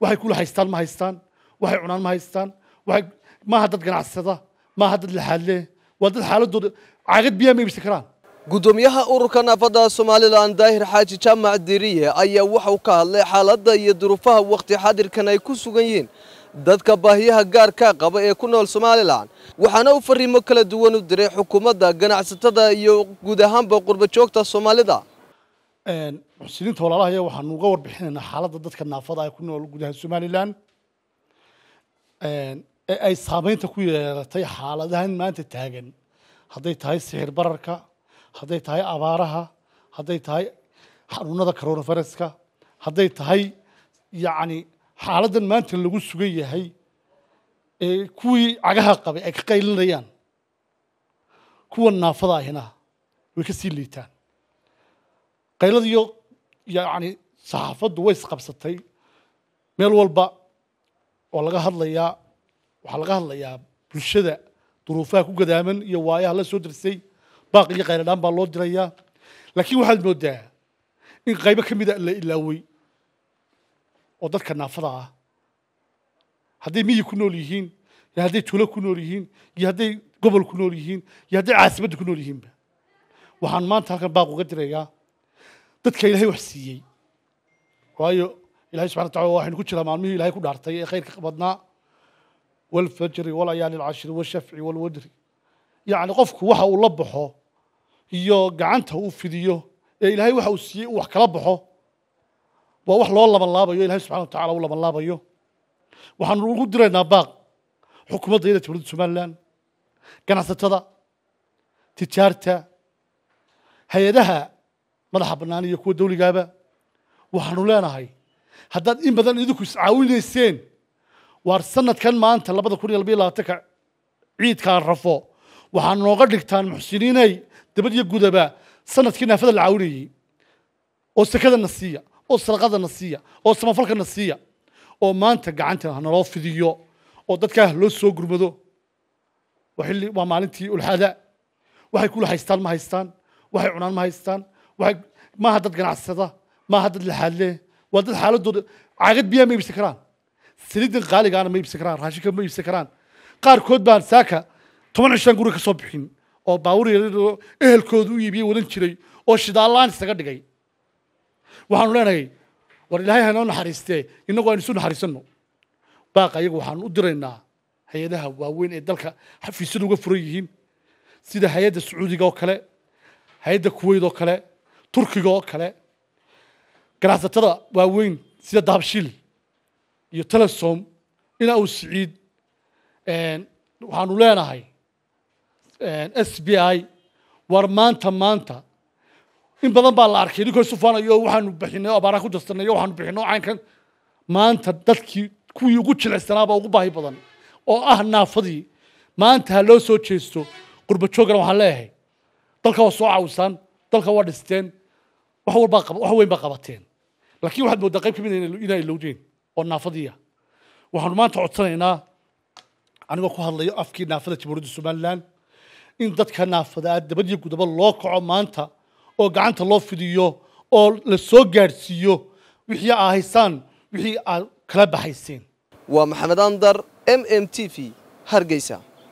waxay kula haystaan ma haystaan waxay cunaan ma haystaan maaha dad ganacsada maaha dad laxaadle waa dad xaaladooda caagad biyaa ma iibsan karaan gudoomiyaha ururka naafada somalilan daahir xaaji jaamac diriye ayaa waxauu ka hadlay xaaladda iyo duruufaha wakhti xadirkan ay ku sugan yihiin dadka baahiyaha gaarkaa qaba ee ku nool somalilan waxaana uu fariimo kala duwan u diray xukuumadda ganacsatada iyo guud ahaanba qurbajoogta soomaalida muslimiinta walaalahaya waxaan uga warbixinaynaa xaaladda dadka naafada ah ku nool gudaha somalilan ee ay saameynta ku yeelatay xaaladahan maanta taagan hadday tahay sixir bararka hadday tahay abaaraha hadday tahay xanuunada coronaviruska hadday tahay yacni xaaladan maanta lagu sugan yahay ee kuwii cagaha qabay ay ka qaylinayaan kuwa naafada ahina way ka sii liitaan qayladiiyo yani saxaafaddu way isqabsatay meel walba oo laga hadlayaa waxaa laga hadlayaa bulshada duruufaha ku gadaaman iyo waayaha la soo dirsay baaq iyo qayladhaan baa loo dirayaa laakiin waxaad mooddaa in qaybo ka mida la ilaawey oo dadka naafada ah hadday miyi ku nool yihiin iyo hadday tuulo ku nool yihiin iyo hadday gobol ku nool yihiin iyo hadday caasimadda ku nool yihiinba waxaan maanta halkan baaq uga dirayaa dadka ilahay wax siiyey waayo ilahay subxana watacala waxaynu ku jiraa maalmihii ilahay ku dhaartay ee khayrka badnaa waalfajri waalayaali alcashri washafci waalwadri yacni qofku waxa uu la baxo iyo gacanta uu fidiyo ee ilahay waxa uu siiyey uu wax kala baxo waa wax loo laban laabayo ilahay subxana wa tacala uu laban laabayo waxaanu ugu diraynaa baaq xukuumadda iyada jumhuuriyadda somalilan ganacsatada tijaarta hay-adaha madaxa bannaan iyo kuwa dawligaaba waxaanu leenahay haddaad in badan idinku iscaawinayseen waar sanadkan maanta labada kun iyo labaiyo labaatanka ciidkaan rafo waxaanu nooga dhigtaan muxsiniinay dabad iyo gudaba sanadkii naafada la caawinayey oo sakadana siiya oo sadaqadana siiya oo samafalkana siiya oo maanta gacanta hanaloo fidiyo oo dadkaa loo soo gurmado waa maalintii ulxada waxay kula haystaan ma haystaan waxay cunaan ma haystaan maaha dad ganacsada maaha dad laxaadle waa dad xaaladooda caagad biyaa ma iibsan karaan saliidan qaaligaana ma iibsan karaan raashinka ma iibsan karaan qaarkood baan saaka toban cishaan guri ka soo bixin oo baawur yaradoo ehelkooda u iibiyey wadan jiray oo shidaallaan isaga dhigay waxaanu leenahay war ilaahay hanoo naxariistee innagu aynu isu naxariisanno baaqa iyagu waxaanu u diraynaa hay-adaha waaweyn ee dalka xafiisyada uga furan yihiin sida hay-adda sacuudiga oo kale hay-adda kuweyt oo kale turkiga oo kale ganacsatada waaweyn sida dahabshil iyo telesom in u siciid waxaanu leenahay s b i war maanta maanta in badan baa la arkay idinkoo sufaanayo waxaanu bixinay o abaaraha ku darsanay o waxaanu bixinay oo caynkan maanta dadkii kuwii ugu jilicsanaaba ugu baahi badan oo ah naafadii maanta ha loo soo jeesto qurbajoogana waxaan leeyahay dalka waa soo cawisaan dalka waa dhisteen wax walbaa wax weyn baa qabateen laakiin waxaad moodaa qayb kamid inay ilowdeen oo naafadiya waxaanu maanta codsanaynaa anigoo ku hadlayo afkii naafada jamhuuriyadda somaliland in dadka naafadaa dabadiyo gudaba loo kaco maanta oo gacanta loo fidiyo oo la soo gaadhsiiyo wixii aa haysaan wixii aad kala baxayseen waa maxamed andar m m t v hargeysa